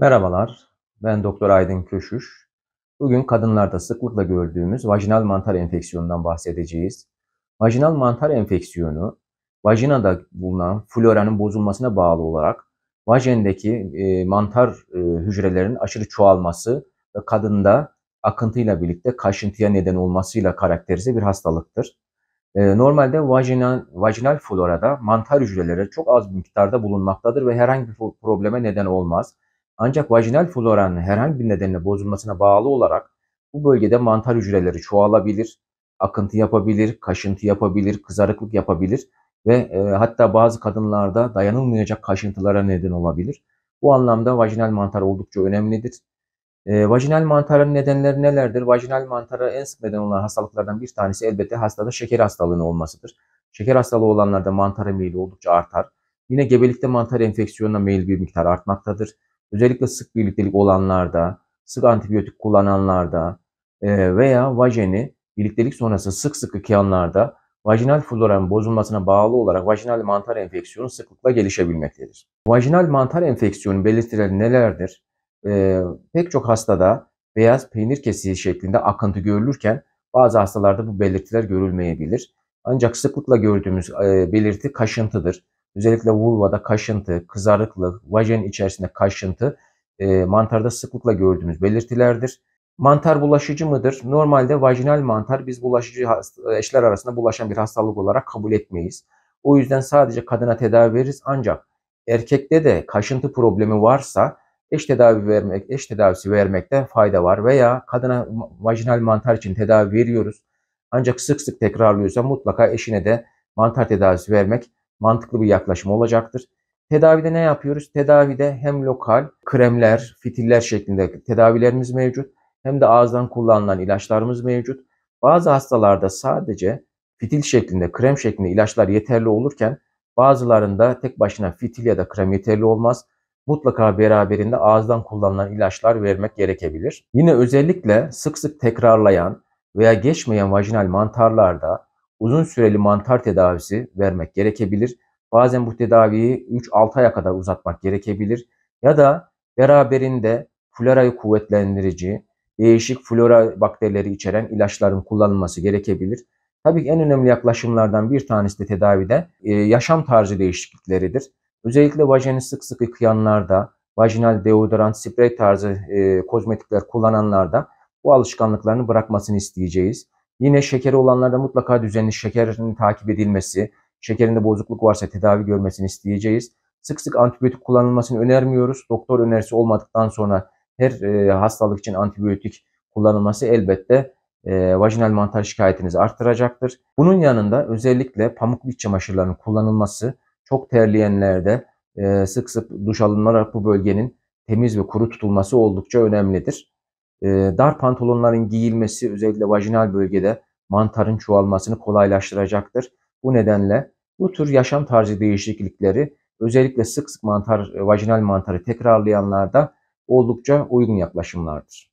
Merhabalar, ben Doktor Aydın Köşüş. Bugün kadınlarda sıklıkla gördüğümüz vajinal mantar enfeksiyonundan bahsedeceğiz. Vajinal mantar enfeksiyonu, vajinada bulunan floranın bozulmasına bağlı olarak vajendeki e, mantar e, hücrelerinin aşırı çoğalması ve kadında akıntıyla birlikte kaşıntıya neden olmasıyla karakterize bir hastalıktır. E, normalde vajinal, vajinal florada mantar hücreleri çok az miktarda bulunmaktadır ve herhangi bir probleme neden olmaz. Ancak vajinal floranın herhangi bir nedenle bozulmasına bağlı olarak bu bölgede mantar hücreleri çoğalabilir, akıntı yapabilir, kaşıntı yapabilir, kızarıklık yapabilir ve e, hatta bazı kadınlarda dayanılmayacak kaşıntılara neden olabilir. Bu anlamda vajinal mantar oldukça önemlidir. E, vajinal mantarın nedenleri nelerdir? Vajinal mantara en sık neden olan hastalıklardan bir tanesi elbette hastada şeker hastalığının olmasıdır. Şeker hastalığı olanlarda mantara meyili oldukça artar. Yine gebelikte mantar enfeksiyonuna meyil bir miktar artmaktadır özellikle sık birliktelik olanlarda, sık antibiyotik kullananlarda e, veya vajeni birliktelik sonrası sık sık yıkayanlarda vajinal floranın bozulmasına bağlı olarak vajinal mantar enfeksiyonu sıklıkla gelişebilmektedir. Vajinal mantar enfeksiyonu belirtileri nelerdir? E, pek çok hastada beyaz peynir kesiği şeklinde akıntı görülürken bazı hastalarda bu belirtiler görülmeyebilir. Ancak sıklıkla gördüğümüz e, belirti kaşıntıdır. Özellikle vulvada kaşıntı, kızarıklık, vajen içerisinde kaşıntı e, mantarda sıklıkla gördüğümüz belirtilerdir. Mantar bulaşıcı mıdır? Normalde vajinal mantar biz bulaşıcı eşler arasında bulaşan bir hastalık olarak kabul etmeyiz. O yüzden sadece kadına tedavi veririz ancak erkekte de kaşıntı problemi varsa eş tedavi vermek, eş tedavisi vermekte fayda var veya kadına vajinal mantar için tedavi veriyoruz. Ancak sık sık tekrarlıyorsa mutlaka eşine de mantar tedavisi vermek mantıklı bir yaklaşım olacaktır. Tedavide ne yapıyoruz? Tedavide hem lokal kremler, fitiller şeklinde tedavilerimiz mevcut. Hem de ağızdan kullanılan ilaçlarımız mevcut. Bazı hastalarda sadece fitil şeklinde, krem şeklinde ilaçlar yeterli olurken bazılarında tek başına fitil ya da krem yeterli olmaz. Mutlaka beraberinde ağızdan kullanılan ilaçlar vermek gerekebilir. Yine özellikle sık sık tekrarlayan veya geçmeyen vajinal mantarlarda uzun süreli mantar tedavisi vermek gerekebilir. Bazen bu tedaviyi 3-6 aya kadar uzatmak gerekebilir. Ya da beraberinde florayı kuvvetlendirici, değişik flora bakterileri içeren ilaçların kullanılması gerekebilir. Tabii ki en önemli yaklaşımlardan bir tanesi de tedavide e, yaşam tarzı değişiklikleridir. Özellikle vajeni sık sık yıkayanlarda, vajinal deodorant, sprey tarzı e, kozmetikler kullananlarda bu alışkanlıklarını bırakmasını isteyeceğiz. Yine şekeri olanlarda mutlaka düzenli şekerin takip edilmesi, şekerinde bozukluk varsa tedavi görmesini isteyeceğiz. Sık sık antibiyotik kullanılmasını önermiyoruz. Doktor önerisi olmadıktan sonra her e, hastalık için antibiyotik kullanılması elbette e, vajinal mantar şikayetinizi arttıracaktır. Bunun yanında özellikle pamuklu iç çamaşırlarının kullanılması çok terleyenlerde e, sık sık duş alınarak bu bölgenin temiz ve kuru tutulması oldukça önemlidir. E, dar pantolonların giyilmesi özellikle vajinal bölgede mantarın çoğalmasını kolaylaştıracaktır. Bu nedenle bu tür yaşam tarzı değişiklikleri özellikle sık sık mantar, e, vajinal mantarı tekrarlayanlarda oldukça uygun yaklaşımlardır.